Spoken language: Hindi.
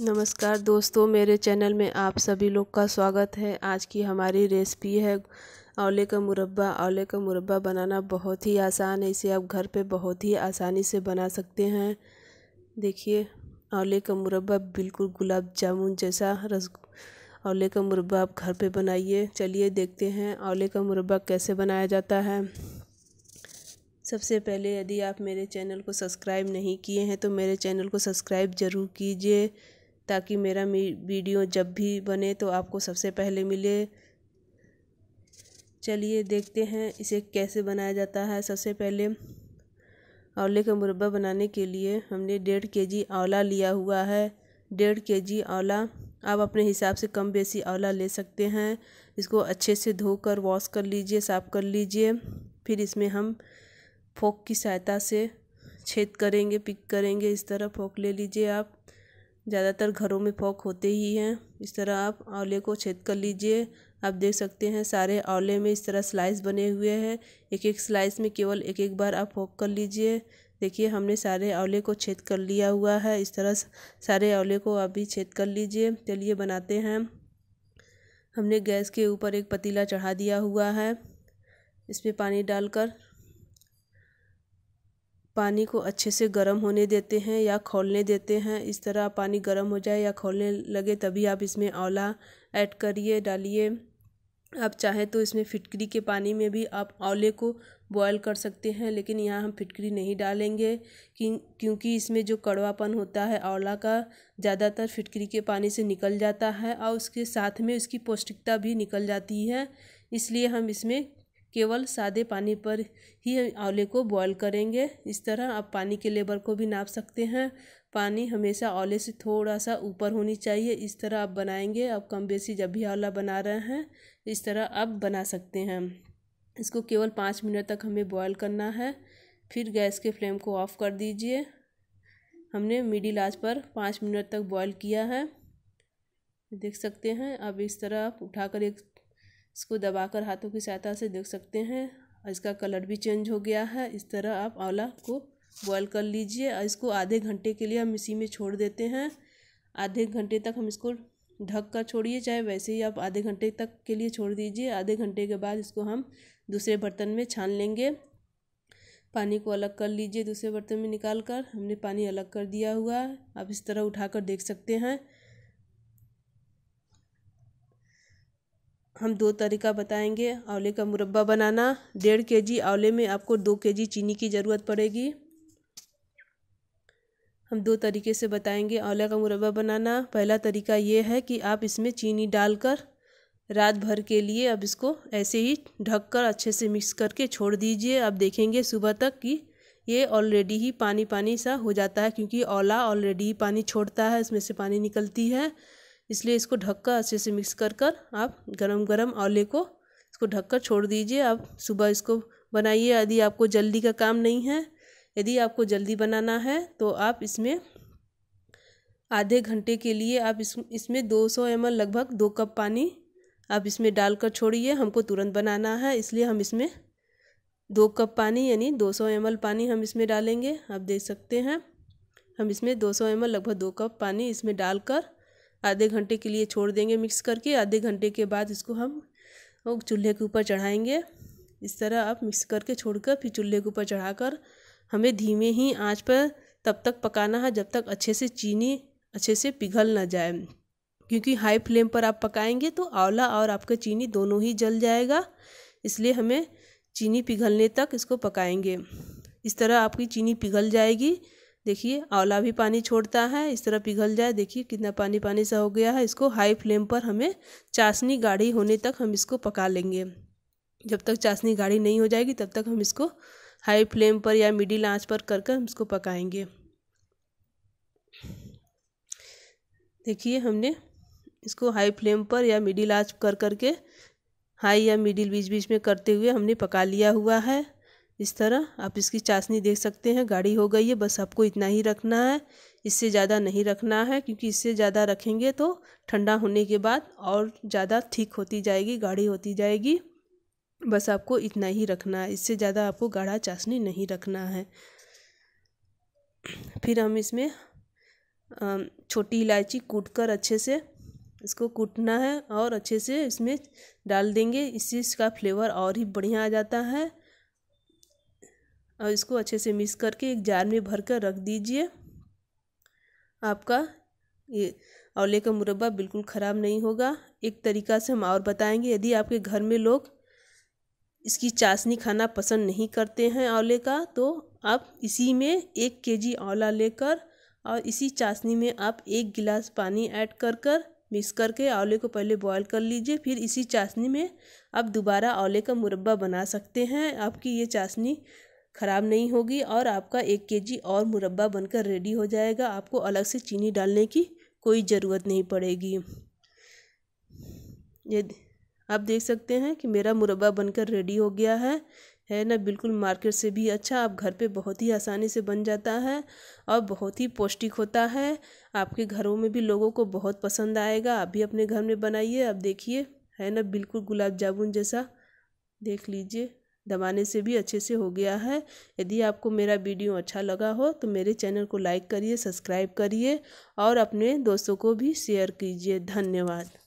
नमस्कार दोस्तों मेरे चैनल में आप सभी लोग का स्वागत है आज की हमारी रेसिपी है आंवले का मुरब्बा आंवले का मुरब्बा बनाना बहुत ही आसान है इसे आप घर पे बहुत ही आसानी से बना सकते हैं देखिए आंवले का मुरब्बा बिल्कुल गुलाब जामुन जैसा रस आंवले का मुरब्बा आप घर पे बनाइए चलिए देखते हैं आंवले का मुरब्बा कैसे बनाया जाता है सबसे पहले यदि आप मेरे चैनल को सब्सक्राइब नहीं किए हैं तो मेरे चैनल को सब्सक्राइब ज़रूर कीजिए ताकि मेरा वीडियो जब भी बने तो आपको सबसे पहले मिले चलिए देखते हैं इसे कैसे बनाया जाता है सबसे पहले आंवले का मुरब्बा बनाने के लिए हमने डेढ़ के जी आंवला लिया हुआ है डेढ़ के जी आंवला आप अपने हिसाब से कम बेसी आंवला ले सकते हैं इसको अच्छे से धोकर वॉश कर लीजिए साफ़ कर लीजिए फिर इसमें हम फोक की सहायता से छेद करेंगे पिक करेंगे इस तरह फोक ले लीजिए आप ज़्यादातर घरों में फोक होते ही हैं इस तरह आप आंवले को छेद कर लीजिए आप देख सकते हैं सारे आंवले में इस तरह स्लाइस बने हुए हैं एक एक स्लाइस में केवल एक एक बार आप फोक कर लीजिए देखिए हमने सारे आंवले को छेद कर लिया हुआ है इस तरह सारे आंवले को आप भी छेद कर लीजिए चलिए बनाते हैं हमने गैस के ऊपर एक पतीला चढ़ा दिया हुआ है इसमें पानी डालकर पानी को अच्छे से गर्म होने देते हैं या खोलने देते हैं इस तरह पानी गर्म हो जाए या खोलने लगे तभी आप इसमें आंवला ऐड करिए डालिए आप चाहें तो इसमें फिटकरी के पानी में भी आप आंवले को बॉयल कर सकते हैं लेकिन यहाँ हम फिटकरी नहीं डालेंगे क्योंकि इसमें जो कड़वापन होता है आंवला का ज़्यादातर फिटकरी के पानी से निकल जाता है और उसके साथ में उसकी पौष्टिकता भी निकल जाती है इसलिए हम इसमें केवल सादे पानी पर ही आंवले को बॉईल करेंगे इस तरह आप पानी के लेबर को भी नाप सकते हैं पानी हमेशा आंवले से थोड़ा सा ऊपर होनी चाहिए इस तरह आप बनाएंगे आप कम बेसी जब भी आंवला बना रहे हैं इस तरह आप बना सकते हैं इसको केवल पाँच मिनट तक हमें बॉयल करना है फिर गैस के फ्लेम को ऑफ़ कर दीजिए हमने मिडिल आँच पर पाँच मिनट तक बॉयल किया है देख सकते हैं अब इस तरह आप उठाकर एक इसको दबाकर हाथों की सहायता से देख सकते हैं और इसका कलर भी चेंज हो गया है इस तरह आप आंवला को बॉयल कर लीजिए और इसको आधे घंटे के लिए हम इसी में छोड़ देते हैं आधे घंटे तक हम इसको ढक कर छोड़िए चाहे वैसे ही आप आधे घंटे तक के लिए छोड़ दीजिए आधे घंटे के बाद इसको हम दूसरे बर्तन में छान लेंगे पानी को अलग कर लीजिए दूसरे बर्तन में निकाल कर हमने पानी अलग कर दिया हुआ है आप इस तरह उठा कर देख सकते हैं हम दो तरीका बताएंगे आंवले का मुरब्बा बनाना डेढ़ के जी आंवले में आपको दो के जी चीनी की ज़रूरत पड़ेगी हम दो तरीके से बताएंगे आंवला का मुरब्बा बनाना पहला तरीका ये है कि आप इसमें चीनी डालकर रात भर के लिए अब इसको ऐसे ही ढककर अच्छे से मिक्स करके छोड़ दीजिए आप देखेंगे सुबह तक कि ये ऑलरेडी ही पानी पानी सा हो जाता है क्योंकि ओला ऑलरेडी ही पानी छोड़ता है इसमें से पानी निकलती है इसलिए इसको ढककर अच्छे से मिक्स कर कर आप गरम गरम आंवले को इसको ढककर छोड़ दीजिए आप सुबह इसको बनाइए यदि आपको जल्दी का काम नहीं है यदि आपको जल्दी बनाना है तो आप इसमें आधे घंटे के लिए आप इस इसमें दो सौ एम लगभग दो कप पानी आप इसमें डालकर छोड़िए हमको तुरंत बनाना है इसलिए हम इसमें दो कप पानी यानी दो सौ एम पानी हम इसमें डालेंगे आप देख सकते हैं हम इसमें दो सौ एम लगभग दो कप पानी इसमें डालकर आधे घंटे के लिए छोड़ देंगे मिक्स करके आधे घंटे के बाद इसको हम चूल्हे के ऊपर चढ़ाएंगे इस तरह आप मिक्स करके छोड़कर फिर चूल्हे के ऊपर चढ़ाकर हमें धीमे ही आंच पर तब तक पकाना है जब तक अच्छे से चीनी अच्छे से पिघल ना जाए क्योंकि हाई फ्लेम पर आप पकाएंगे तो आंवला और आपका चीनी दोनों ही जल जाएगा इसलिए हमें चीनी पिघलने तक इसको पकाएंगे इस तरह आपकी चीनी पिघल जाएगी देखिए आंवला भी पानी छोड़ता है इस तरह पिघल जाए देखिए कितना पानी पानी सा हो गया है इसको हाई फ्लेम पर हमें चाशनी गाढ़ी होने तक हम इसको पका लेंगे जब तक चाशनी गाढ़ी नहीं हो जाएगी तब तक हम इसको हाई फ्लेम पर या मिडिल आंच पर कर कर हम इसको पकाएंगे देखिए हमने इसको हाई फ्लेम पर या मिडिल आंच कर करके हाई या मिडिल बीच बीच में करते हुए हमने पका लिया हुआ है इस तरह आप इसकी चाशनी देख सकते हैं गाढ़ी हो गई है बस आपको इतना ही रखना है इससे ज़्यादा नहीं रखना है क्योंकि इससे ज़्यादा रखेंगे तो ठंडा होने के बाद और ज़्यादा ठीक होती जाएगी गाढ़ी होती जाएगी बस आपको इतना ही रखना है इससे ज़्यादा आपको गाढ़ा चाशनी नहीं रखना है फिर हम इसमें छोटी इलायची कूट कर अच्छे से इसको कूटना है और अच्छे से इसमें डाल देंगे इससे इसका फ्लेवर और ही बढ़िया आ जाता है और इसको अच्छे से मिक्स करके एक जार में भर कर रख दीजिए आपका ये आंवले का मुरब्बा बिल्कुल ख़राब नहीं होगा एक तरीका से हम और बताएंगे यदि आपके घर में लोग इसकी चाशनी खाना पसंद नहीं करते हैं आंवले का तो आप इसी में एक केजी आंवला लेकर और इसी चाशनी में आप एक गिलास पानी ऐड कर कर मिक्स करके आंवले को पहले बॉयल कर लीजिए फिर इसी चाशनी में आप दोबारा आंवले का मुरब्बा बना सकते हैं आपकी ये चाशनी ख़राब नहीं होगी और आपका एक जी और मुरब्बा बनकर रेडी हो जाएगा आपको अलग से चीनी डालने की कोई ज़रूरत नहीं पड़ेगी ये आप देख सकते हैं कि मेरा मुरब्बा बनकर रेडी हो गया है है ना बिल्कुल मार्केट से भी अच्छा आप घर पे बहुत ही आसानी से बन जाता है और बहुत ही पौष्टिक होता है आपके घरों में भी लोगों को बहुत पसंद आएगा आप भी अपने घर में बनाइए आप देखिए है ना बिल्कुल गुलाब जामुन जैसा देख लीजिए दबाने से भी अच्छे से हो गया है यदि आपको मेरा वीडियो अच्छा लगा हो तो मेरे चैनल को लाइक करिए सब्सक्राइब करिए और अपने दोस्तों को भी शेयर कीजिए धन्यवाद